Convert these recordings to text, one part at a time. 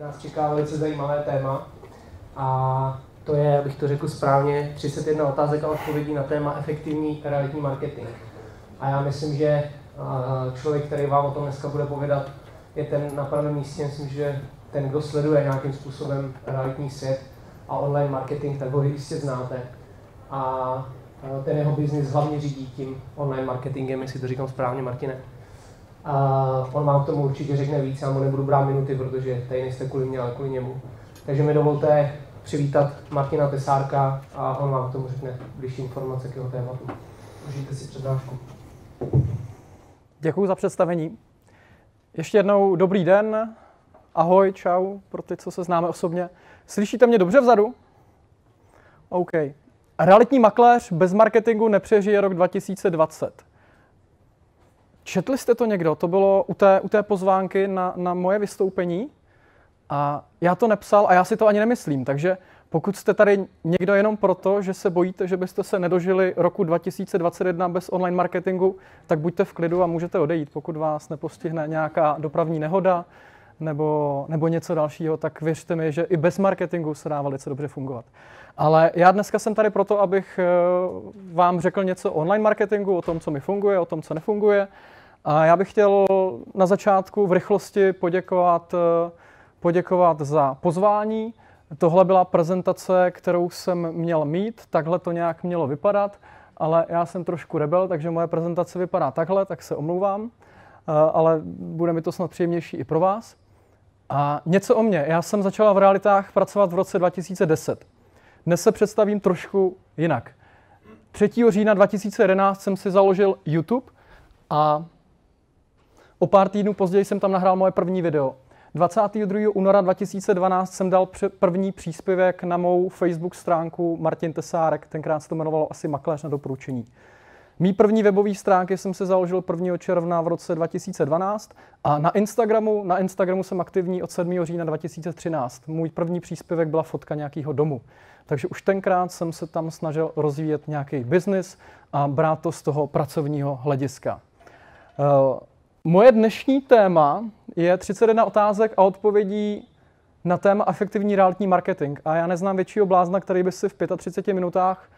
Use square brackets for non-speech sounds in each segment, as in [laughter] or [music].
Nás čeká velice zajímavé téma a to je, abych to řekl správně, 31 otázek a odpovědí na téma efektivní realitní marketing. A já myslím, že člověk, který vám o tom dneska bude povědat, je ten na pravém místě. Myslím, že ten, kdo sleduje nějakým způsobem realitní svět a online marketing, tak ho jistě znáte. A ten jeho biznis hlavně řídí tím online marketingem, jestli to říkám správně, Martine. A on vám k tomu určitě řekne víc, já mu nebudu brát minuty, protože tady nejste kvůli mě, ale kvůli němu. Takže mi dovolte přivítat Martina Tesárka a on vám k tomu řekne blížší informace k jeho tématu. Užijte si přednášku. Děkuji za představení. Ještě jednou dobrý den, ahoj, čau, pro ty, co se známe osobně. Slyšíte mě dobře vzadu? OK. Realitní makléř bez marketingu nepřežije rok 2020. Četli jste to někdo? To bylo u té, u té pozvánky na, na moje vystoupení. A já to nepsal a já si to ani nemyslím. Takže pokud jste tady někdo jenom proto, že se bojíte, že byste se nedožili roku 2021 bez online marketingu, tak buďte v klidu a můžete odejít. Pokud vás nepostihne nějaká dopravní nehoda nebo, nebo něco dalšího, tak věřte mi, že i bez marketingu se dá velice dobře fungovat. Ale já dneska jsem tady proto, abych eh, vám řekl něco o online marketingu, o tom, co mi funguje, o tom, co nefunguje a já bych chtěl na začátku v rychlosti poděkovat, eh, poděkovat za pozvání. Tohle byla prezentace, kterou jsem měl mít, takhle to nějak mělo vypadat, ale já jsem trošku rebel, takže moje prezentace vypadá takhle, tak se omlouvám, eh, ale bude mi to snad příjemnější i pro vás. A něco o mě. Já jsem začala v realitách pracovat v roce 2010. Dnes se představím trošku jinak. 3. října 2011 jsem si založil YouTube a O pár týdnů později jsem tam nahrál moje první video. 22. února 2012 jsem dal první příspěvek na mou Facebook stránku Martin Tesárek, tenkrát se to jmenovalo asi Makléř na doporučení. Mý první webový stránky jsem se založil 1. června v roce 2012 a na Instagramu, na Instagramu jsem aktivní od 7. října 2013. Můj první příspěvek byla fotka nějakého domu. Takže už tenkrát jsem se tam snažil rozvíjet nějaký biznis a brát to z toho pracovního hlediska. Eh, Moje dnešní téma je 31 otázek a odpovědí na téma afektivní realitní marketing. A já neznám většího blázna, který by si v 35 minutách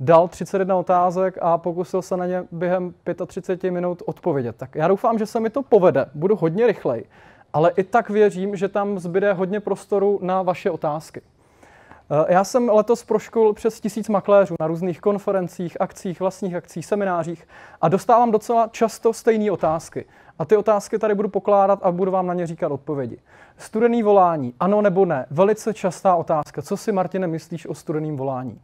dal 31 otázek a pokusil se na ně během 35 minut odpovědět. Tak já doufám, že se mi to povede. Budu hodně rychlej, ale i tak věřím, že tam zbyde hodně prostoru na vaše otázky. Eh, já jsem letos proškol přes tisíc makléřů na různých konferencích, akcích, vlastních akcích, seminářích a dostávám docela často stejné otázky. A ty otázky tady budu pokládat a budu vám na ně říkat odpovědi. Studený volání, ano nebo ne? Velice častá otázka. Co si, Martine, myslíš o studeném volání?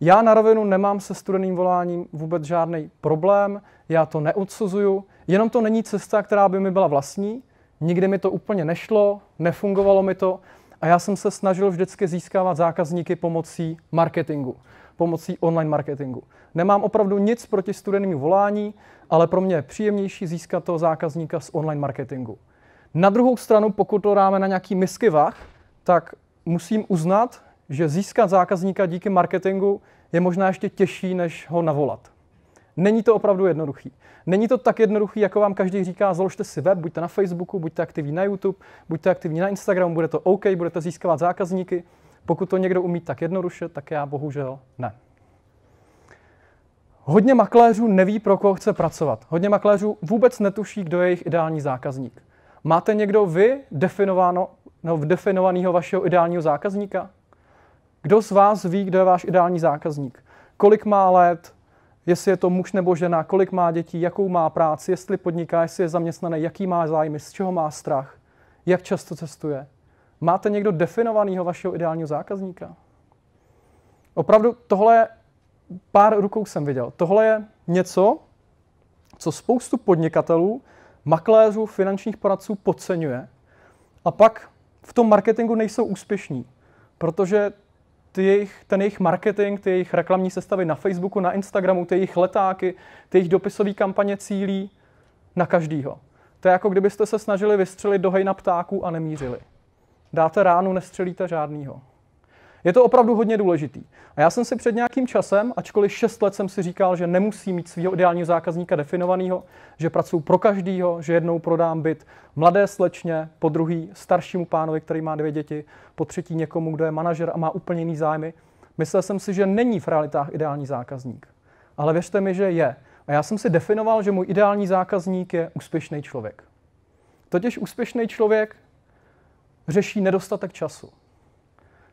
Já na rovinu nemám se studeným voláním vůbec žádný problém, já to neodsuzuju, jenom to není cesta, která by mi byla vlastní, nikdy mi to úplně nešlo, nefungovalo mi to a já jsem se snažil vždycky získávat zákazníky pomocí marketingu, pomocí online marketingu. Nemám opravdu nic proti studenému volání, ale pro mě je příjemnější získat toho zákazníka z online marketingu. Na druhou stranu, pokud to dáme na nějaký misky vah, tak musím uznat, že získat zákazníka díky marketingu je možná ještě těžší, než ho navolat. Není to opravdu jednoduchý. Není to tak jednoduchý, jako vám každý říká, založte si web, buďte na Facebooku, buďte aktivní na YouTube, buďte aktivní na Instagramu, bude to OK, budete získávat zákazníky. Pokud to někdo umí tak jednoduše, tak já bohužel ne. Hodně makléřů neví, pro koho chce pracovat. Hodně makléřů vůbec netuší, kdo je jejich ideální zákazník. Máte někdo vy definováno, no, definovaného vašeho ideálního zákazníka? Kdo z vás ví, kdo je váš ideální zákazník? Kolik má let, jestli je to muž nebo žena, kolik má dětí, jakou má práci, jestli podniká, jestli je zaměstnaný, jaký má zájmy, z čeho má strach, jak často cestuje. Máte někdo definovaného vašeho ideálního zákazníka? Opravdu tohle pár rukou jsem viděl. Tohle je něco, co spoustu podnikatelů, makléřů, finančních poradců podceňuje. A pak v tom marketingu nejsou úspěšní, protože ty jejich, ten jejich marketing, ty jejich reklamní sestavy na Facebooku, na Instagramu, ty jejich letáky, ty jejich dopisové kampaně cílí na každýho. To je jako kdybyste se snažili vystřelit do hejna ptáků a nemířili. Dáte ránu, nestřelíte žádnýho. Je to opravdu hodně důležitý. A já jsem si před nějakým časem, ačkoliv 6 let jsem si říkal, že nemusí mít svého ideálního zákazníka definovaného, že pracuji pro každýho, že jednou prodám byt mladé slečně, po druhý staršímu pánovi, který má dvě děti, po třetí někomu, kdo je manažer a má úplně jiný zájmy. Myslel jsem si, že není v realitách ideální zákazník. Ale věřte mi, že je. A já jsem si definoval, že můj ideální zákazník je úspěšný člověk. Totiž úspěšný člověk řeší nedostatek času.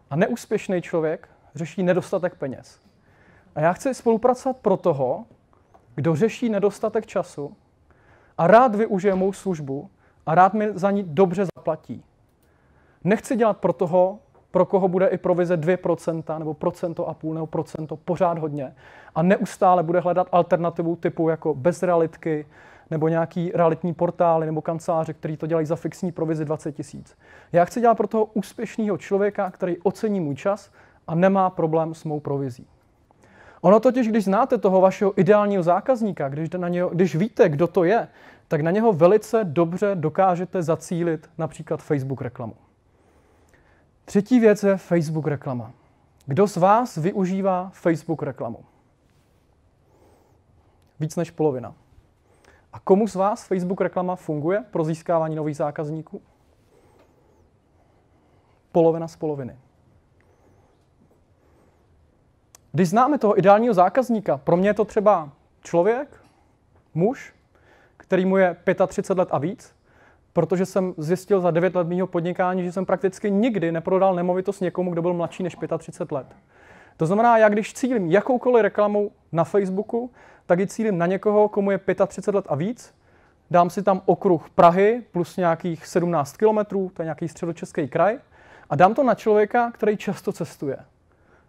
A neúspěšný člověk řeší nedostatek peněz. A já chci spolupracovat pro toho, kdo řeší nedostatek času a rád využije mou službu a rád mi za ní dobře zaplatí. Nechci dělat pro toho, pro koho bude i provize 2% nebo procento a půl nebo procento pořád hodně a neustále bude hledat alternativu typu jako bezrealitky, nebo nějaký realitní portály nebo kanceláře, který to dělají za fixní provizi 20 tisíc. Já chci dělat pro toho úspěšného člověka, který ocení můj čas a nemá problém s mou provizí. Ono totiž, když znáte toho vašeho ideálního zákazníka, když, na něho, když víte, kdo to je, tak na něho velice dobře dokážete zacílit například Facebook reklamu. Třetí věc je Facebook reklama. Kdo z vás využívá Facebook reklamu? Víc než polovina. A komu z vás Facebook reklama funguje pro získávání nových zákazníků? Polovina z poloviny. Když známe toho ideálního zákazníka, pro mě je to třeba člověk, muž, který mu je 35 let a víc, protože jsem zjistil za 9 let mého podnikání, že jsem prakticky nikdy neprodal nemovitost někomu, kdo byl mladší než 35 let. To znamená, já když cílím jakoukoliv reklamou na Facebooku, tak ji cílím na někoho, komu je 35 let a víc, dám si tam okruh Prahy plus nějakých 17 kilometrů, to je nějaký středočeský kraj, a dám to na člověka, který často cestuje.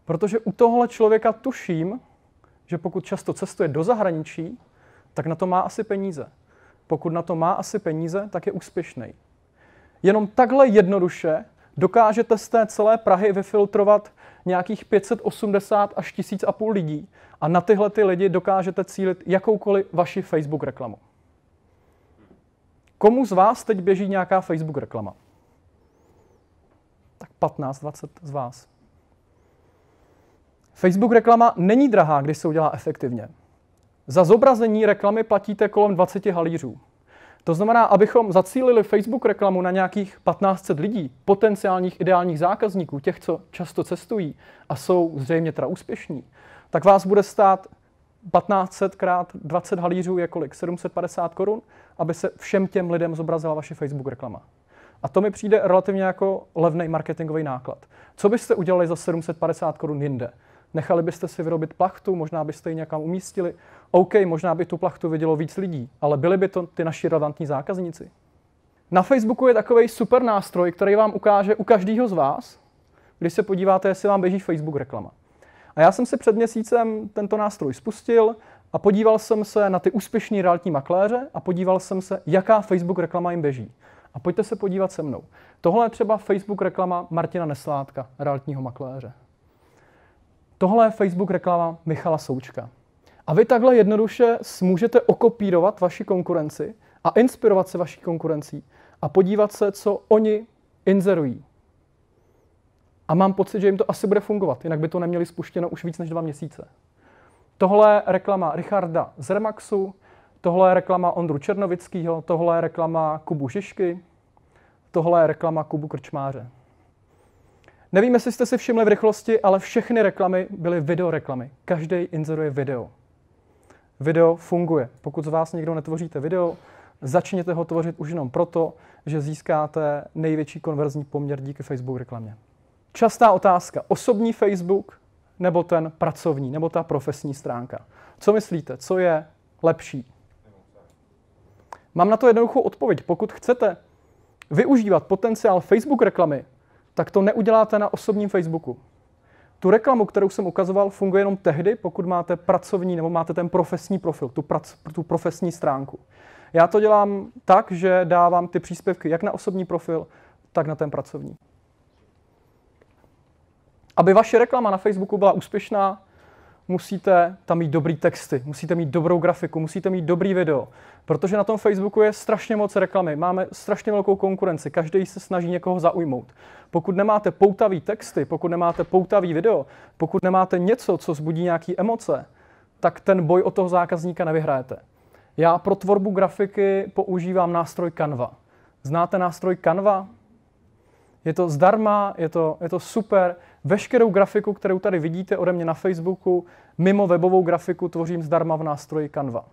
Protože u tohle člověka tuším, že pokud často cestuje do zahraničí, tak na to má asi peníze. Pokud na to má asi peníze, tak je úspěšný. Jenom takhle jednoduše dokážete z té celé Prahy vyfiltrovat nějakých 580 až 1000 a půl lidí a na tyhle ty lidi dokážete cílit jakoukoliv vaši Facebook reklamu. Komu z vás teď běží nějaká Facebook reklama? Tak 15-20 z vás. Facebook reklama není drahá, když se udělá efektivně. Za zobrazení reklamy platíte kolem 20 halířů. To znamená, abychom zacílili Facebook reklamu na nějakých 1500 lidí, potenciálních ideálních zákazníků, těch, co často cestují a jsou zřejmě teda úspěšní, tak vás bude stát 1500 krát 20 halířů je kolik? 750 korun, aby se všem těm lidem zobrazila vaše Facebook reklama. A to mi přijde relativně jako levný marketingový náklad. Co byste udělali za 750 korun jinde? Nechali byste si vyrobit plachtu, možná byste ji někam umístili. OK, možná by tu plachtu vidělo víc lidí, ale byli by to ty naši relevantní zákazníci. Na Facebooku je takový super nástroj, který vám ukáže u každého z vás, když se podíváte, jestli vám běží Facebook reklama. A já jsem si před měsícem tento nástroj spustil a podíval jsem se na ty úspěšní realitní makléře a podíval jsem se, jaká Facebook reklama jim běží. A pojďte se podívat se mnou. Tohle je třeba Facebook reklama Martina Nesládka, realitního makléře. Tohle je Facebook reklama Michala Součka. A vy takhle jednoduše můžete okopírovat vaši konkurenci a inspirovat se vaší konkurencí a podívat se, co oni inzerují. A mám pocit, že jim to asi bude fungovat, jinak by to neměli spuštěno už víc než dva měsíce. Tohle je reklama Richarda z Remaxu, tohle je reklama Ondru Černovického, tohle je reklama Kubu Žižky, tohle je reklama Kubu Krčmáře. Nevím, jestli jste si všimli v rychlosti, ale všechny reklamy byly videoreklamy. Každý inzeruje video. Video funguje. Pokud z vás někdo netvoříte video, začněte ho tvořit už jenom proto, že získáte největší konverzní poměr díky Facebook reklamě. Častá otázka. Osobní Facebook nebo ten pracovní, nebo ta profesní stránka? Co myslíte, co je lepší? Mám na to jednoduchou odpověď. Pokud chcete využívat potenciál Facebook reklamy, tak to neuděláte na osobním Facebooku. Tu reklamu, kterou jsem ukazoval, funguje jenom tehdy, pokud máte pracovní nebo máte ten profesní profil, tu, prac, tu profesní stránku. Já to dělám tak, že dávám ty příspěvky jak na osobní profil, tak na ten pracovní. Aby vaše reklama na Facebooku byla úspěšná, musíte tam mít dobrý texty, musíte mít dobrou grafiku, musíte mít dobrý video, protože na tom Facebooku je strašně moc reklamy, máme strašně velkou konkurenci, každý se snaží někoho zaujmout. Pokud nemáte poutavý texty, pokud nemáte poutavý video, pokud nemáte něco, co zbudí nějaké emoce, tak ten boj o toho zákazníka nevyhrajete. Já pro tvorbu grafiky používám nástroj Canva. Znáte nástroj Canva? Je to zdarma, je to, je to super, Veškerou grafiku, kterou tady vidíte ode mě na Facebooku, mimo webovou grafiku tvořím zdarma v nástroji Canva.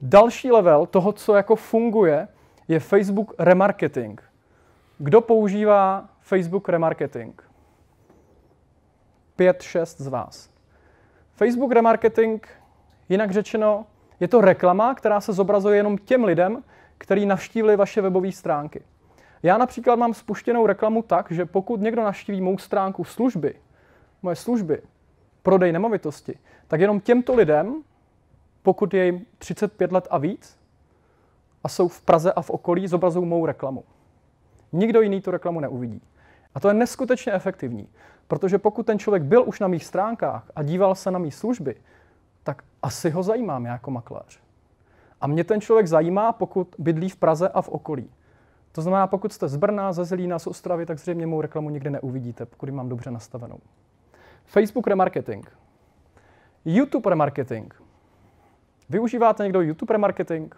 Další level toho, co jako funguje, je Facebook remarketing. Kdo používá Facebook remarketing? Pět, šest z vás. Facebook remarketing, jinak řečeno, je to reklama, která se zobrazuje jenom těm lidem, který navštívili vaše webové stránky. Já například mám spuštěnou reklamu tak, že pokud někdo naštíví mou stránku služby, moje služby, prodej nemovitosti, tak jenom těmto lidem, pokud je jim 35 let a víc a jsou v Praze a v okolí, zobrazují mou reklamu. Nikdo jiný tu reklamu neuvidí. A to je neskutečně efektivní, protože pokud ten člověk byl už na mých stránkách a díval se na mý služby, tak asi ho zajímám já jako makléř. A mě ten člověk zajímá, pokud bydlí v Praze a v okolí. To znamená, pokud jste z Brna, ze Zlína, z Ostravy, tak zřejmě mou reklamu nikdy neuvidíte, pokud ji mám dobře nastavenou. Facebook remarketing. YouTube remarketing. Využíváte někdo YouTube remarketing?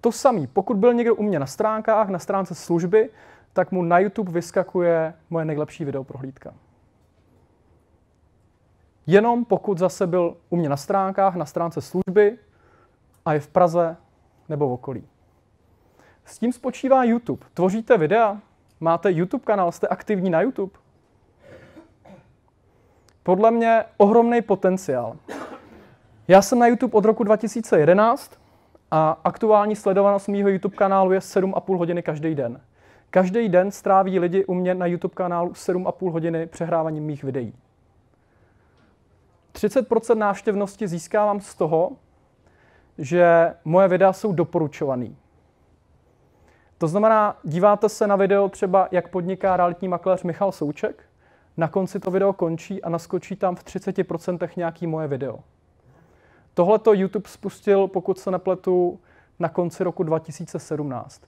To samé, pokud byl někdo u mě na stránkách, na stránce služby, tak mu na YouTube vyskakuje moje nejlepší videoprohlídka. Jenom pokud zase byl u mě na stránkách, na stránce služby a je v Praze nebo v okolí. S tím spočívá YouTube. Tvoříte videa, máte YouTube kanál, jste aktivní na YouTube. Podle mě ohromný potenciál. Já jsem na YouTube od roku 2011 a aktuální sledovanost mého YouTube kanálu je 7,5 hodiny každý den. Každý den stráví lidi u mě na YouTube kanálu 7,5 hodiny přehrávaním mých videí. 30% návštěvnosti získávám z toho, že moje videa jsou doporučované. To znamená, díváte se na video třeba, jak podniká realitní makléř Michal Souček, na konci to video končí a naskočí tam v 30% nějaký moje video. Tohle to YouTube spustil, pokud se nepletu, na konci roku 2017.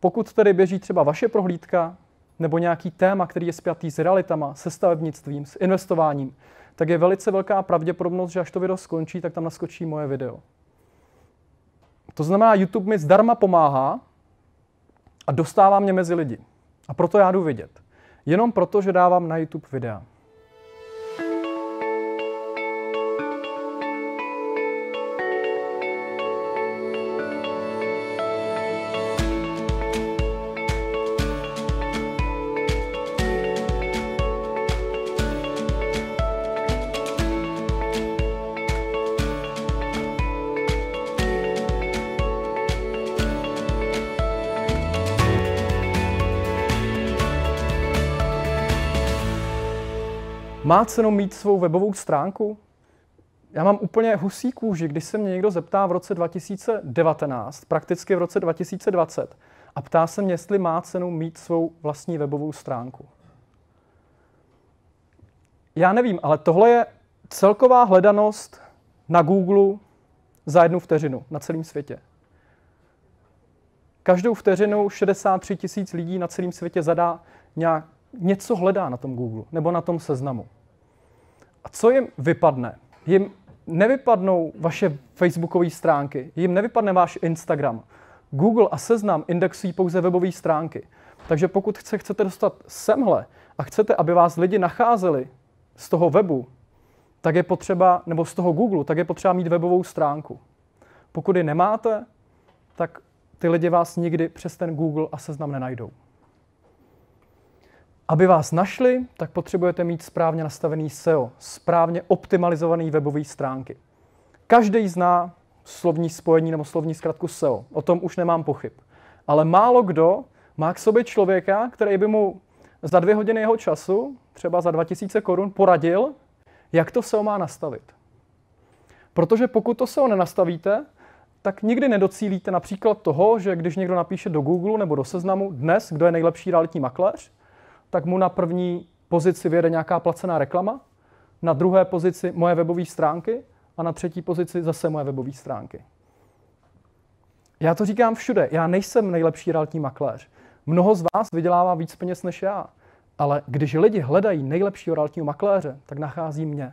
Pokud tedy běží třeba vaše prohlídka, nebo nějaký téma, který je spjatý s realitama, se stavebnictvím, s investováním, tak je velice velká pravděpodobnost, že až to video skončí, tak tam naskočí moje video. To znamená, YouTube mi zdarma pomáhá a dostává mě mezi lidi. A proto já jdu vidět. Jenom proto, že dávám na YouTube videa. Má cenu mít svou webovou stránku? Já mám úplně husí kůži, když se mě někdo zeptá v roce 2019, prakticky v roce 2020, a ptá se mě, jestli má cenu mít svou vlastní webovou stránku. Já nevím, ale tohle je celková hledanost na Google za jednu vteřinu na celém světě. Každou vteřinu 63 tisíc lidí na celém světě zadá nějak, něco hledá na tom Google nebo na tom seznamu. A co jim vypadne? Jim nevypadnou vaše facebookové stránky, jim nevypadne váš Instagram. Google a Seznam indexují pouze webové stránky. Takže pokud se chcete dostat semhle a chcete, aby vás lidi nacházeli z toho webu, tak je potřeba, nebo z toho Google, tak je potřeba mít webovou stránku. Pokud ji nemáte, tak ty lidi vás nikdy přes ten Google a Seznam nenajdou. Aby vás našli, tak potřebujete mít správně nastavený SEO, správně optimalizovaný webové stránky. Každý zná slovní spojení nebo slovní zkratku SEO, o tom už nemám pochyb. Ale málo kdo má k sobě člověka, který by mu za dvě hodiny jeho času, třeba za 2000 korun, poradil, jak to SEO má nastavit. Protože pokud to SEO nenastavíte, tak nikdy nedocílíte například toho, že když někdo napíše do Google nebo do seznamu dnes, kdo je nejlepší realitní makléř, tak mu na první pozici vyjede nějaká placená reklama, na druhé pozici moje webové stránky a na třetí pozici zase moje webové stránky. Já to říkám všude. Já nejsem nejlepší realitní makléř. Mnoho z vás vydělává víc peněz než já. Ale když lidi hledají nejlepšího realitního makléře, tak nachází mě.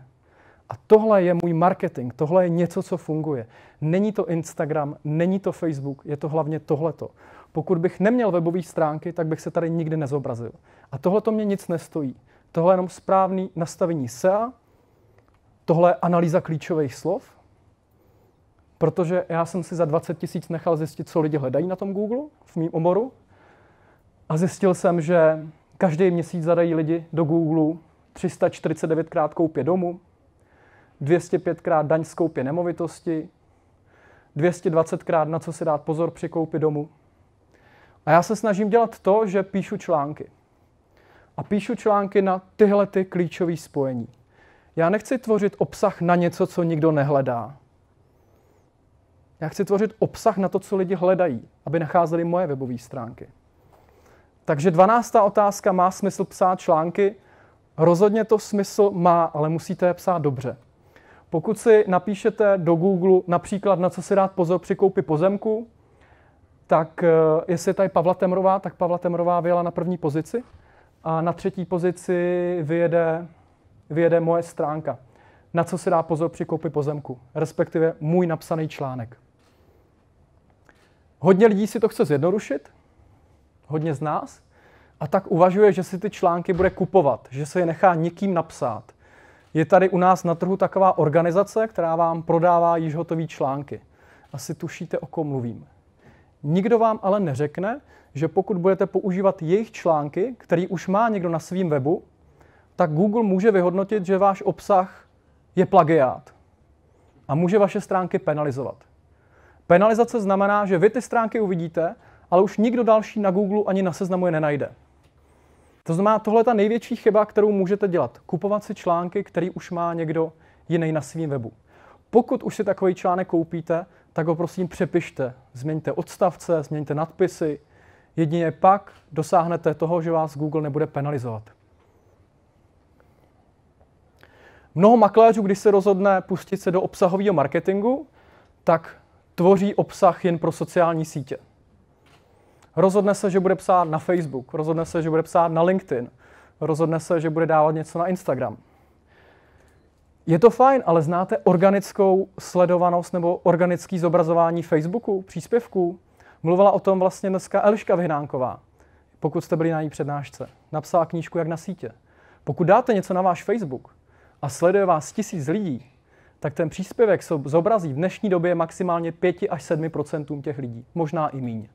A tohle je můj marketing, tohle je něco, co funguje. Není to Instagram, není to Facebook, je to hlavně tohleto. Pokud bych neměl webové stránky, tak bych se tady nikdy nezobrazil. A tohle to mě nic nestojí. Tohle je jenom správný nastavení SEA, tohle je analýza klíčových slov, protože já jsem si za 20 tisíc nechal zjistit, co lidi hledají na tom Google, v mém oboru, a zjistil jsem, že každý měsíc zadají lidi do Google 349 krát koupě domu, 205 krát daň z koupě nemovitosti, 220 krát na co si dát pozor při koupi domu, a já se snažím dělat to, že píšu články. A píšu články na tyhle ty klíčové spojení. Já nechci tvořit obsah na něco, co nikdo nehledá. Já chci tvořit obsah na to, co lidi hledají, aby nacházeli moje webové stránky. Takže 12. otázka, má smysl psát články? Rozhodně to smysl má, ale musíte je psát dobře. Pokud si napíšete do Google například, na co si dát pozor při koupi pozemku, tak eh, jestli je tady Pavla Temrová, tak Pavla Temrová vyjela na první pozici a na třetí pozici vyjede, vyjede moje stránka. Na co se dá pozor při koupi pozemku, respektive můj napsaný článek. Hodně lidí si to chce zjednodušit, hodně z nás, a tak uvažuje, že si ty články bude kupovat, že se je nechá někým napsat. Je tady u nás na trhu taková organizace, která vám prodává již hotové články. Asi tušíte, o kom mluvím. Nikdo vám ale neřekne, že pokud budete používat jejich články, který už má někdo na svém webu, tak Google může vyhodnotit, že váš obsah je plagiát a může vaše stránky penalizovat. Penalizace znamená, že vy ty stránky uvidíte, ale už nikdo další na Google ani na seznamu je nenajde. To znamená, tohle je ta největší chyba, kterou můžete dělat. Kupovat si články, který už má někdo jiný na svém webu. Pokud už si takový článek koupíte, tak ho prosím přepište. Změňte odstavce, změňte nadpisy. Jedině pak dosáhnete toho, že vás Google nebude penalizovat. Mnoho makléřů, když se rozhodne pustit se do obsahového marketingu, tak tvoří obsah jen pro sociální sítě. Rozhodne se, že bude psát na Facebook, rozhodne se, že bude psát na LinkedIn, rozhodne se, že bude dávat něco na Instagram. Je to fajn, ale znáte organickou sledovanost nebo organické zobrazování Facebooku, příspěvků? Mluvila o tom vlastně dneska Eliška Vyhnánková, pokud jste byli na její přednášce. Napsala knížku Jak na sítě. Pokud dáte něco na váš Facebook a sleduje vás tisíc lidí, tak ten příspěvek se zobrazí v dnešní době maximálně 5 až 7 těch lidí, možná i míň.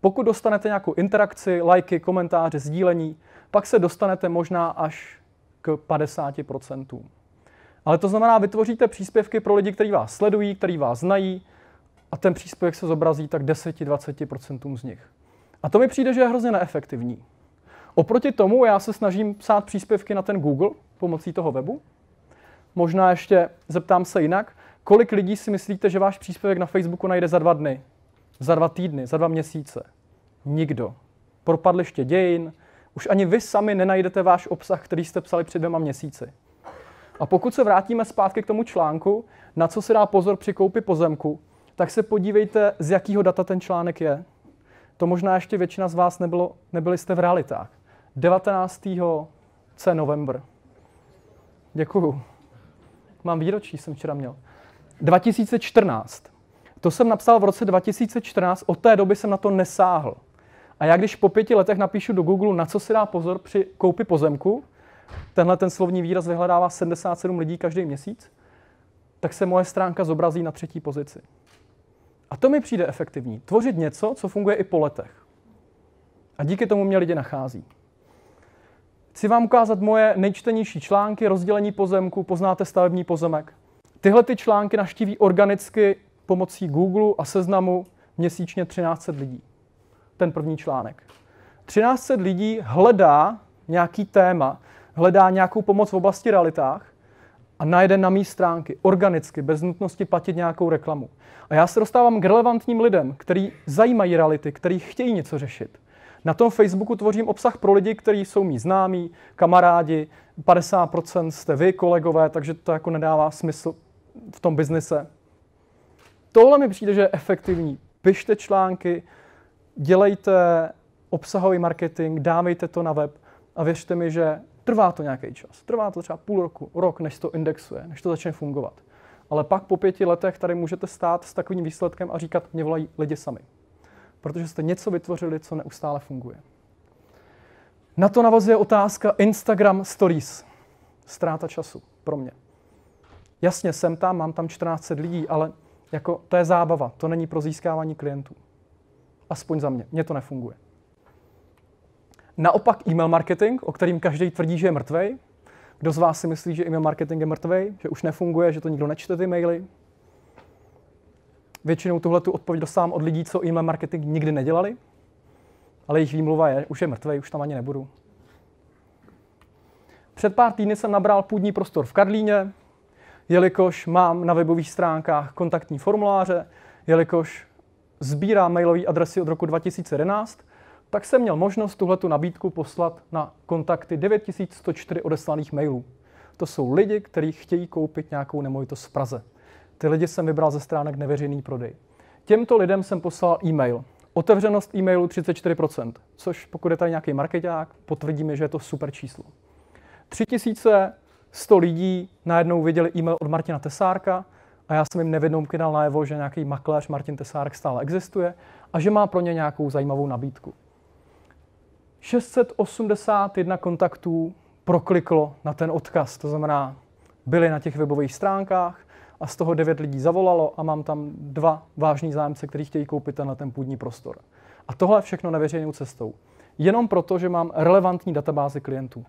Pokud dostanete nějakou interakci, lajky, komentáře, sdílení, pak se dostanete možná až k 50 ale to znamená, vytvoříte příspěvky pro lidi, kteří vás sledují, kteří vás znají a ten příspěvek se zobrazí tak 10-20% z nich. A to mi přijde, že je hrozně neefektivní. Oproti tomu já se snažím psát příspěvky na ten Google pomocí toho webu. Možná ještě zeptám se jinak, kolik lidí si myslíte, že váš příspěvek na Facebooku najde za dva dny, za dva týdny, za dva měsíce? Nikdo. Propadliště dějin, už ani vy sami nenajdete váš obsah, který jste psali před dvěma měsíci. A pokud se vrátíme zpátky k tomu článku, na co se dá pozor při koupi pozemku, tak se podívejte, z jakého data ten článek je. To možná ještě většina z vás nebylo, nebyli jste v realitách. 19. C. november. Děkuju. Mám výročí, jsem včera měl. 2014. To jsem napsal v roce 2014, od té doby jsem na to nesáhl. A já když po pěti letech napíšu do Google, na co si dá pozor při koupi pozemku, tenhle ten slovní výraz vyhledává 77 lidí každý měsíc, tak se moje stránka zobrazí na třetí pozici. A to mi přijde efektivní. Tvořit něco, co funguje i po letech. A díky tomu mě lidi nachází. Chci vám ukázat moje nejčtenější články, rozdělení pozemku, poznáte stavební pozemek. Tyhle ty články naštíví organicky pomocí Google a seznamu měsíčně 1300 lidí. Ten první článek. 1300 lidí hledá nějaký téma, hledá nějakou pomoc v oblasti realitách a najde na mý stránky organicky, bez nutnosti platit nějakou reklamu. A já se dostávám k relevantním lidem, který zajímají reality, který chtějí něco řešit. Na tom Facebooku tvořím obsah pro lidi, kteří jsou mý známí, kamarádi, 50% jste vy, kolegové, takže to jako nedává smysl v tom biznise. Tohle mi přijde, že je efektivní. Pište články, dělejte obsahový marketing, dávejte to na web a věřte mi, že Trvá to nějaký čas. Trvá to třeba půl roku, rok, než to indexuje, než to začne fungovat. Ale pak po pěti letech tady můžete stát s takovým výsledkem a říkat, mě volají lidi sami. Protože jste něco vytvořili, co neustále funguje. Na to navazuje otázka Instagram Stories. Stráta času pro mě. Jasně, jsem tam, mám tam 14 lidí, ale jako to je zábava, to není pro získávání klientů. Aspoň za mě, mně to nefunguje. Naopak e-mail marketing, o kterým každý tvrdí, že je mrtvej. Kdo z vás si myslí, že e-mail marketing je mrtvej, že už nefunguje, že to nikdo nečte ty maily? Většinou tuhle tu odpověď dostávám od lidí, co e-mail marketing nikdy nedělali, ale jejich výmluva je, už je mrtvej, už tam ani nebudu. Před pár týdny jsem nabral půdní prostor v Karlíně, jelikož mám na webových stránkách kontaktní formuláře, jelikož sbírá mailové adresy od roku 2011, tak jsem měl možnost tuhle nabídku poslat na kontakty 9104 odeslaných mailů. To jsou lidi, kteří chtějí koupit nějakou nemovitost v Praze. Ty lidi jsem vybral ze stránek neveřejný prodej. Těmto lidem jsem poslal e-mail. Otevřenost e-mailu 34%, což pokud je tady nějaký marketák, potvrdíme, že je to super číslo. 3100 lidí najednou viděli e-mail od Martina Tesárka a já jsem jim nevědomky dal najevo, že nějaký makléř Martin Tesárek stále existuje a že má pro ně nějakou zajímavou nabídku. 681 kontaktů prokliklo na ten odkaz, to znamená, byli na těch webových stránkách a z toho 9 lidí zavolalo a mám tam dva vážní zájemce, kteří chtějí koupit na ten půdní prostor. A tohle všechno neveřejnou cestou. Jenom proto, že mám relevantní databázy klientů.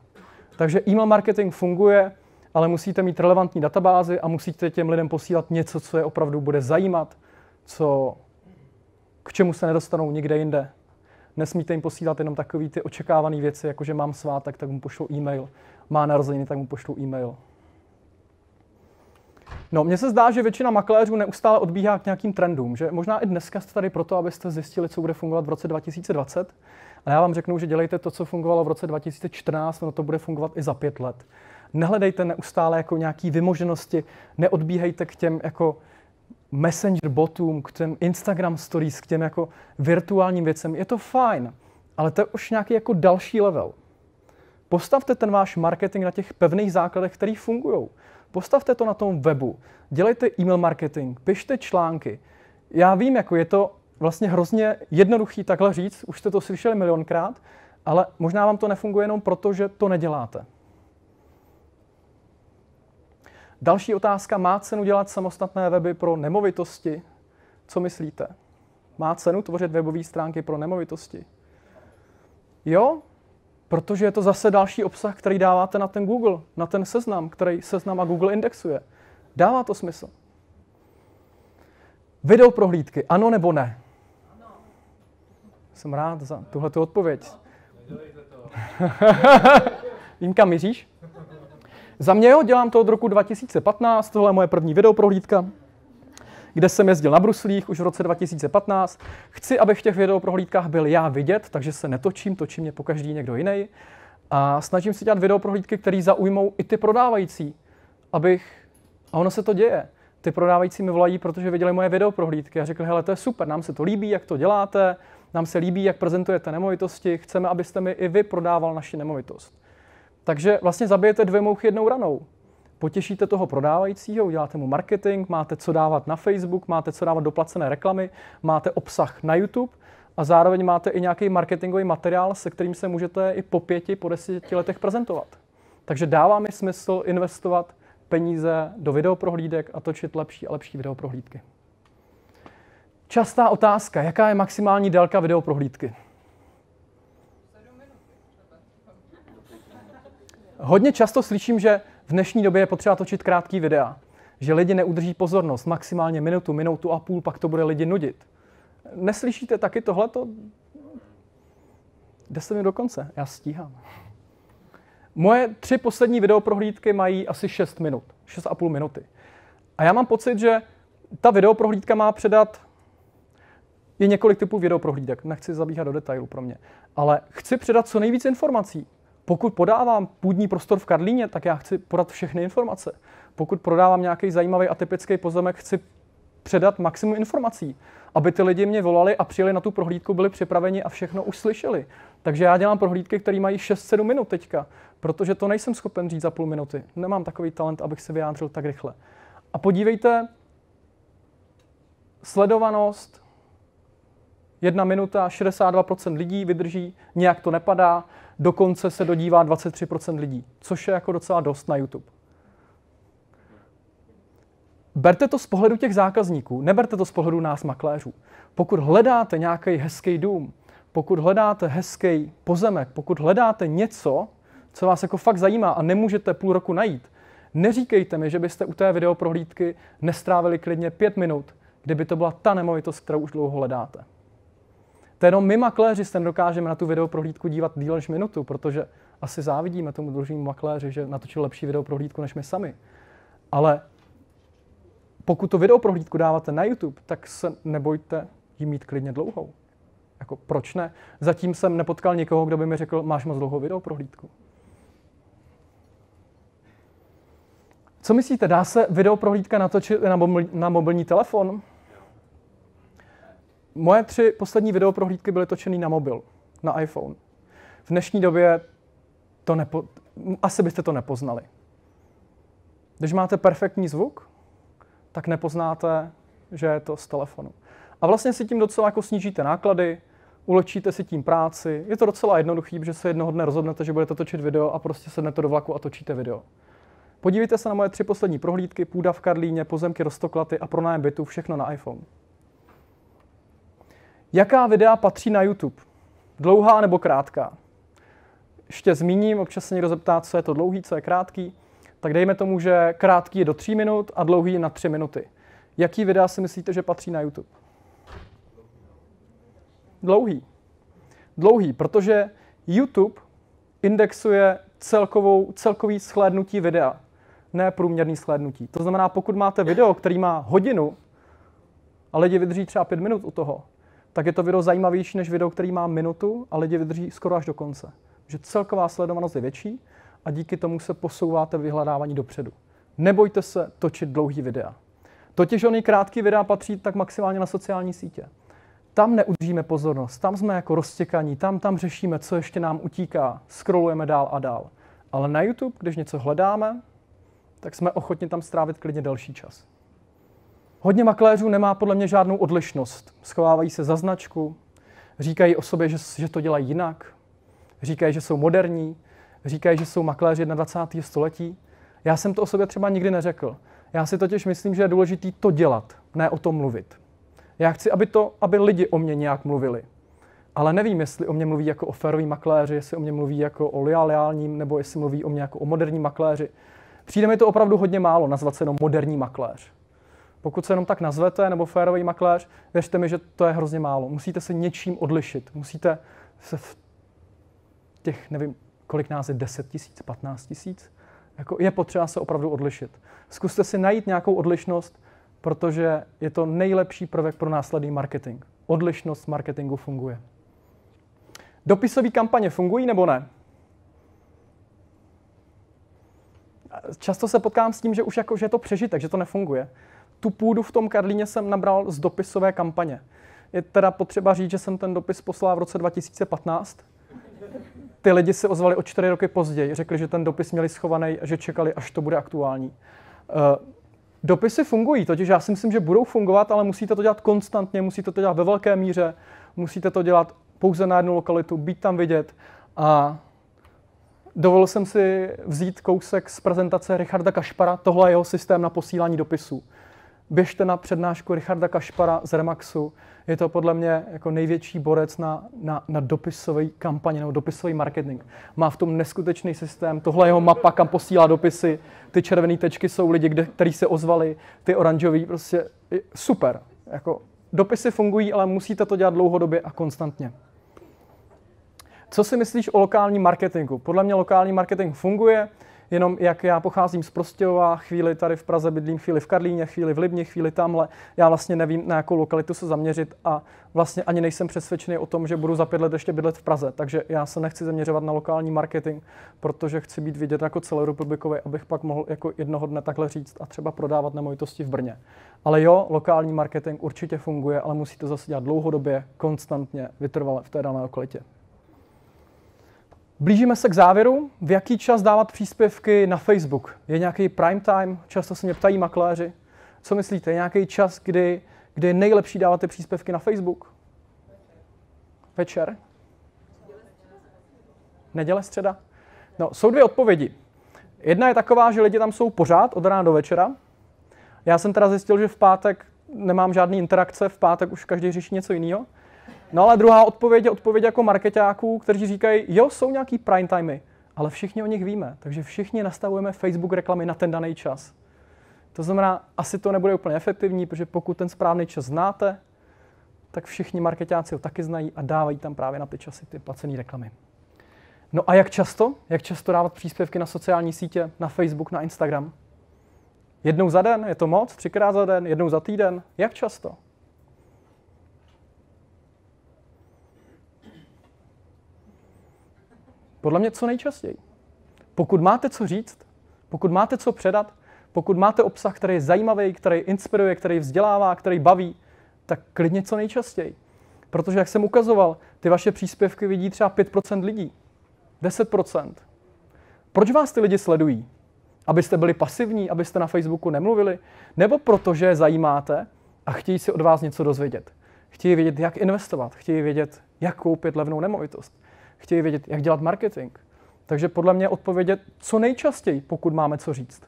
Takže e-mail marketing funguje, ale musíte mít relevantní databázy a musíte těm lidem posílat něco, co je opravdu bude zajímat, co, k čemu se nedostanou nikde jinde, Nesmíte jim posílat jenom takové ty očekávané věci, jako že mám svátek, tak mu pošlu e-mail. Má narozeniny, tak mu pošlu e-mail. No, mně se zdá, že většina makléřů neustále odbíhá k nějakým trendům, že možná i dneska jste tady proto, abyste zjistili, co bude fungovat v roce 2020. A já vám řeknu, že dělejte to, co fungovalo v roce 2014, ono to bude fungovat i za pět let. Nehledejte neustále jako nějaký vymoženosti, neodbíhejte k těm jako messenger botům, k těm Instagram stories, k těm jako virtuálním věcem, je to fajn, ale to je už nějaký jako další level. Postavte ten váš marketing na těch pevných základech, které fungují. Postavte to na tom webu. Dělejte e-mail marketing, pište články. Já vím, jako je to vlastně hrozně jednoduchý takhle říct, už jste to slyšeli milionkrát, ale možná vám to nefunguje jenom proto, že to neděláte. Další otázka, má cenu dělat samostatné weby pro nemovitosti? Co myslíte? Má cenu tvořit webové stránky pro nemovitosti? Jo, protože je to zase další obsah, který dáváte na ten Google, na ten seznam, který seznam a Google indexuje. Dává to smysl. Video prohlídky, ano nebo ne? Jsem rád za tuhle odpověď. Vím, [laughs] kam míříš? Za mě jo, dělám to od roku 2015, tohle je moje první videoprohlídka, kde jsem jezdil na bruslích už v roce 2015. Chci, aby v těch videoprohlídkách byl já vidět, takže se netočím, točí mě pokaždý někdo jiný. A snažím se dělat videoprohlídky, které zaujmou i ty prodávající, abych... A ono se to děje. Ty prodávající mi volají, protože viděli moje videoprohlídky a řekli, hele, to je super, nám se to líbí, jak to děláte, nám se líbí, jak prezentujete nemovitosti, chceme, abyste mi i vy prodával naši nemovitost. Takže vlastně zabijete dvě mouchy jednou ranou. Potěšíte toho prodávajícího, uděláte mu marketing, máte co dávat na Facebook, máte co dávat doplacené reklamy, máte obsah na YouTube a zároveň máte i nějaký marketingový materiál, se kterým se můžete i po pěti, po deseti letech prezentovat. Takže dává mi smysl investovat peníze do videoprohlídek a točit lepší a lepší videoprohlídky. Častá otázka, jaká je maximální délka videoprohlídky? Hodně často slyším, že v dnešní době je potřeba točit krátký videa, že lidi neudrží pozornost maximálně minutu, minutu a půl, pak to bude lidi nudit. Neslyšíte taky tohleto? Deset minut do konce, já stíhám. Moje tři poslední videoprohlídky mají asi 6 minut, 6,5 minuty. A já mám pocit, že ta videoprohlídka má předat je několik typů videoprohlídek, nechci zabíhat do detailu pro mě, ale chci předat co nejvíc informací, pokud podávám půdní prostor v Karlíně, tak já chci podat všechny informace. Pokud prodávám nějaký zajímavý a typický pozemek, chci předat maximum informací, aby ty lidi mě volali a přijeli na tu prohlídku, byli připraveni a všechno už slyšeli. Takže já dělám prohlídky, které mají 6-7 minut teďka, protože to nejsem schopen říct za půl minuty. Nemám takový talent, abych se vyjádřil tak rychle. A podívejte, sledovanost, jedna minuta, 62% lidí vydrží, nějak to nepadá, dokonce se dodívá 23% lidí, což je jako docela dost na YouTube. Berte to z pohledu těch zákazníků, neberte to z pohledu nás makléřů. Pokud hledáte nějaký hezký dům, pokud hledáte hezký pozemek, pokud hledáte něco, co vás jako fakt zajímá a nemůžete půl roku najít, neříkejte mi, že byste u té videoprohlídky nestrávili klidně pět minut, kdyby to byla ta nemovitost, kterou už dlouho hledáte. To jenom my makléři se dokážeme na tu video prohlídku dívat díl než minutu, protože asi závidíme tomu druhému makléři, že natočil lepší video prohlídku než my sami. Ale pokud tu video prohlídku dáváte na YouTube, tak se nebojte ji mít klidně dlouhou. Jako proč ne? Zatím jsem nepotkal někoho, kdo by mi řekl, máš moc dlouhou video prohlídku. Co myslíte, dá se video prohlídka natočit na, mobil, na mobilní telefon? Moje tři poslední videoprohlídky byly točeny na mobil, na iPhone. V dnešní době to nepo... asi byste to nepoznali. Když máte perfektní zvuk, tak nepoznáte, že je to z telefonu. A vlastně si tím docela jako snížíte náklady, ulečíte si tím práci. Je to docela jednoduchý, že se jednoho dne rozhodnete, že budete točit video a prostě sednete do vlaku a točíte video. Podívejte se na moje tři poslední prohlídky, půda v Karlíně, pozemky Rostoklaty a pronájem bytu, všechno na iPhone. Jaká videa patří na YouTube? Dlouhá nebo krátká? Ještě zmíním, občas se někdo zeptá, co je to dlouhý, co je krátký. Tak dejme tomu, že krátký je do 3 minut a dlouhý je na 3 minuty. Jaký videa si myslíte, že patří na YouTube? Dlouhý. Dlouhý, protože YouTube indexuje celkovou, celkový shlédnutí videa, ne průměrný shlédnutí. To znamená, pokud máte video, který má hodinu a lidi vydrží třeba pět minut u toho, tak je to video zajímavější než video, který má minutu a lidi vydrží skoro až do konce. Že celková sledovanost je větší a díky tomu se posouváte vyhledávání dopředu. Nebojte se točit dlouhý videa. Totiž ony krátký videa patří tak maximálně na sociální sítě. Tam neudržíme pozornost, tam jsme jako roztěkaní, tam tam řešíme, co ještě nám utíká, scrollujeme dál a dál. Ale na YouTube, když něco hledáme, tak jsme ochotni tam strávit klidně delší čas. Hodně makléřů nemá podle mě žádnou odlišnost. Schovávají se za značku, říkají o sobě, že, že to dělají jinak, říkají, že jsou moderní, říkají, že jsou makléři 21. století. Já jsem to o sobě třeba nikdy neřekl. Já si totiž myslím, že je důležité to dělat, ne o tom mluvit. Já chci, aby, to, aby lidi o mě nějak mluvili. Ale nevím, jestli o mě mluví jako o ferový makléři, jestli o mě mluví jako o loajálním, nebo jestli mluví o mě jako o moderní makléři. Přijde mi to opravdu hodně málo nazvat se jenom moderní makléř. Pokud se jenom tak nazvete, nebo férový makléř, věřte mi, že to je hrozně málo. Musíte se něčím odlišit. Musíte se v těch, nevím, kolik nás je, 10 tisíc, 15 tisíc, jako je potřeba se opravdu odlišit. Zkuste si najít nějakou odlišnost, protože je to nejlepší prvek pro následný marketing. Odlišnost marketingu funguje. Dopisové kampaně fungují nebo ne? Často se potkám s tím, že už jako, že je to přežitek, že to nefunguje tu půdu v tom Karlíně jsem nabral z dopisové kampaně. Je teda potřeba říct, že jsem ten dopis poslal v roce 2015. Ty lidi se ozvali o čtyři roky později, řekli, že ten dopis měli schovaný, že čekali, až to bude aktuální. Eh, dopisy fungují, totiž já si myslím, že budou fungovat, ale musíte to dělat konstantně, musíte to dělat ve velké míře, musíte to dělat pouze na jednu lokalitu, být tam vidět. A dovolil jsem si vzít kousek z prezentace Richarda Kašpara, tohle je jeho systém na posílání dopisů běžte na přednášku Richarda Kašpara z Remaxu. Je to podle mě jako největší borec na, na, na dopisový kampaně nebo dopisový marketing. Má v tom neskutečný systém. Tohle jeho mapa, kam posílá dopisy. Ty červené tečky jsou lidi, kde, který se ozvali. Ty oranžový, prostě super. Jako, dopisy fungují, ale musíte to dělat dlouhodobě a konstantně. Co si myslíš o lokálním marketingu? Podle mě lokální marketing funguje jenom jak já pocházím z Prostějova, chvíli tady v Praze bydlím, chvíli v Karlíně, chvíli v Libni, chvíli tamhle, já vlastně nevím, na jakou lokalitu se zaměřit a vlastně ani nejsem přesvědčený o tom, že budu za pět let ještě bydlet v Praze. Takže já se nechci zaměřovat na lokální marketing, protože chci být vidět jako celorepublikový, abych pak mohl jako jednoho dne takhle říct a třeba prodávat nemovitosti v Brně. Ale jo, lokální marketing určitě funguje, ale musí to zase dělat dlouhodobě, konstantně, vytrvale v té dané lokalitě. Blížíme se k závěru. V jaký čas dávat příspěvky na Facebook? Je nějaký prime time? Často se mě ptají makléři. Co myslíte? Je nějaký čas, kdy, kdy je nejlepší dávat ty příspěvky na Facebook? Večer? Neděle, středa? No, jsou dvě odpovědi. Jedna je taková, že lidi tam jsou pořád od rána do večera. Já jsem teda zjistil, že v pátek nemám žádné interakce, v pátek už každý řeší něco jiného. No ale druhá odpověď je odpověď jako marketáků, kteří říkají, jo, jsou nějaký prime timey, ale všichni o nich víme, takže všichni nastavujeme Facebook reklamy na ten daný čas. To znamená, asi to nebude úplně efektivní, protože pokud ten správný čas znáte, tak všichni marketáci ho taky znají a dávají tam právě na ty časy ty placené reklamy. No a jak často? Jak často dávat příspěvky na sociální sítě, na Facebook, na Instagram? Jednou za den? Je to moc? Třikrát za den? Jednou za týden? Jak často? Podle mě co nejčastěji. Pokud máte co říct, pokud máte co předat, pokud máte obsah, který je zajímavý, který inspiruje, který vzdělává, který baví, tak klidně co nejčastěji. Protože, jak jsem ukazoval, ty vaše příspěvky vidí třeba 5% lidí. 10%. Proč vás ty lidi sledují? Abyste byli pasivní, abyste na Facebooku nemluvili? Nebo protože je zajímáte a chtějí si od vás něco dozvědět? Chtějí vědět, jak investovat, chtějí vědět, jak koupit levnou nemovitost, chtějí vědět, jak dělat marketing. Takže podle mě odpovědět co nejčastěji, pokud máme co říct.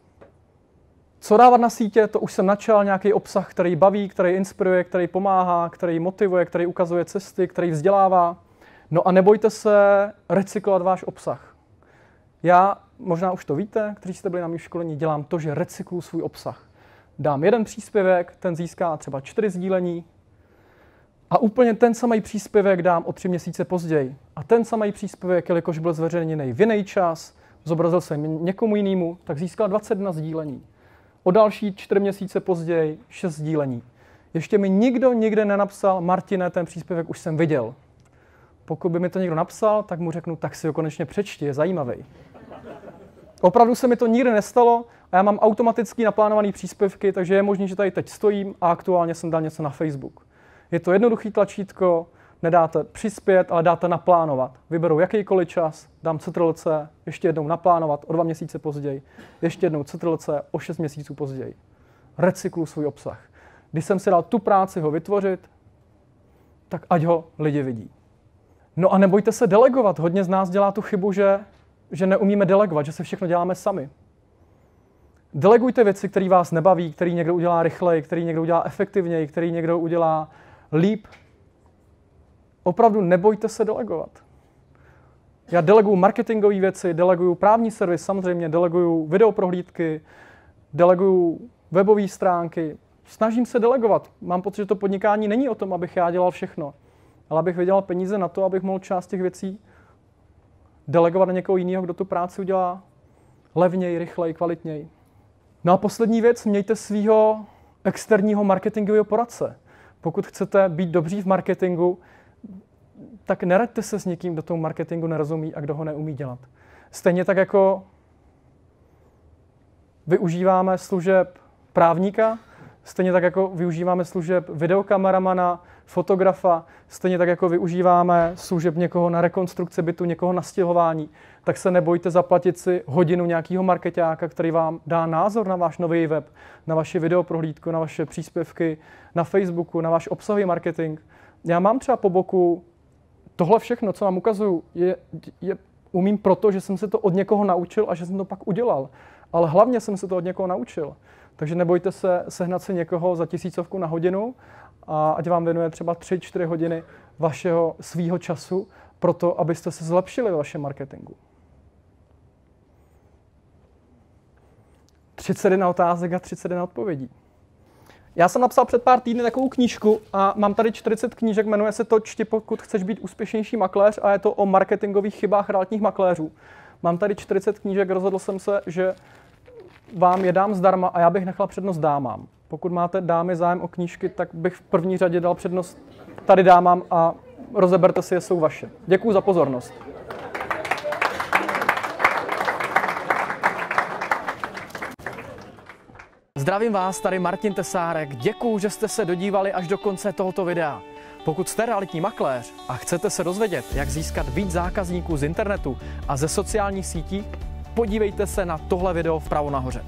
Co dávat na sítě, to už jsem načal nějaký obsah, který baví, který inspiruje, který pomáhá, který motivuje, který ukazuje cesty, který vzdělává. No a nebojte se recyklovat váš obsah. Já, možná už to víte, kteří jste byli na mém školení, dělám to, že recykluju svůj obsah. Dám jeden příspěvek, ten získá třeba čtyři sdílení, a úplně ten samý příspěvek dám o tři měsíce později. A ten samý příspěvek, jelikož byl zveřejněný v jiný čas, zobrazil se někomu jinému, tak získal 21 sdílení. O další čtyři měsíce později 6 sdílení. Ještě mi nikdo nikde nenapsal, Martine, ten příspěvek už jsem viděl. Pokud by mi to někdo napsal, tak mu řeknu, tak si ho konečně přečti, je zajímavý. Opravdu se mi to nikdy nestalo a já mám automaticky naplánované příspěvky, takže je možné, že tady teď stojím a aktuálně jsem dal něco na Facebook. Je to jednoduchý tlačítko, nedáte přispět, ale dáte naplánovat. Vyberu jakýkoliv čas, dám CTRLC, ještě jednou naplánovat o dva měsíce později, ještě jednou CTRLC o šest měsíců později. Recyklu svůj obsah. Když jsem si dal tu práci ho vytvořit, tak ať ho lidi vidí. No a nebojte se delegovat. Hodně z nás dělá tu chybu, že, že neumíme delegovat, že se všechno děláme sami. Delegujte věci, které vás nebaví, které někdo udělá rychleji, které někdo udělá efektivněji, které někdo udělá líp. Opravdu nebojte se delegovat. Já deleguju marketingové věci, deleguju právní servis, samozřejmě, deleguju videoprohlídky, deleguju webové stránky. Snažím se delegovat. Mám pocit, že to podnikání není o tom, abych já dělal všechno, ale abych vydělal peníze na to, abych mohl část těch věcí delegovat na někoho jiného, kdo tu práci udělá levněji, rychleji, kvalitněji. No a poslední věc, mějte svého externího marketingového poradce. Pokud chcete být dobří v marketingu, tak neraďte se s někým, kdo tomu marketingu nerozumí a kdo ho neumí dělat. Stejně tak jako využíváme služeb právníka, stejně tak jako využíváme služeb videokameramana, fotografa, stejně tak jako využíváme služeb někoho na rekonstrukci bytu, někoho na stěhování, tak se nebojte zaplatit si hodinu nějakého marketáka, který vám dá názor na váš nový web, na vaše videoprohlídku, na vaše příspěvky na Facebooku, na váš obsahový marketing. Já mám třeba po boku tohle všechno, co vám ukazuju, je, je umím proto, že jsem se to od někoho naučil a že jsem to pak udělal. Ale hlavně jsem se to od někoho naučil. Takže nebojte se sehnat si někoho za tisícovku na hodinu a ať vám věnuje třeba 3-4 hodiny vašeho svýho času pro to, abyste se zlepšili ve vašem marketingu. 31 otázek a 31 odpovědí. Já jsem napsal před pár týdny takovou knížku a mám tady 40 knížek, jmenuje se to Čti, pokud chceš být úspěšnější makléř a je to o marketingových chybách realitních makléřů. Mám tady 40 knížek, rozhodl jsem se, že vám je dám zdarma a já bych nechala přednost dámám. Pokud máte dámy zájem o knížky, tak bych v první řadě dal přednost tady dámám a rozeberte si je, jsou vaše. Děkuji za pozornost. Zdravím vás, tady Martin Tesárek. Děkuju, že jste se dodívali až do konce tohoto videa. Pokud jste realitní makléř a chcete se dozvědět, jak získat víc zákazníků z internetu a ze sociálních sítí, podívejte se na tohle video vpravo nahoře.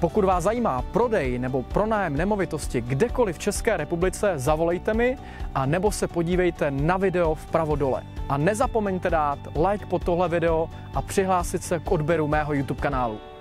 Pokud vás zajímá prodej nebo pronájem nemovitosti kdekoliv v České republice, zavolejte mi a nebo se podívejte na video vpravo dole. A nezapomeňte dát like pod tohle video a přihlásit se k odběru mého YouTube kanálu.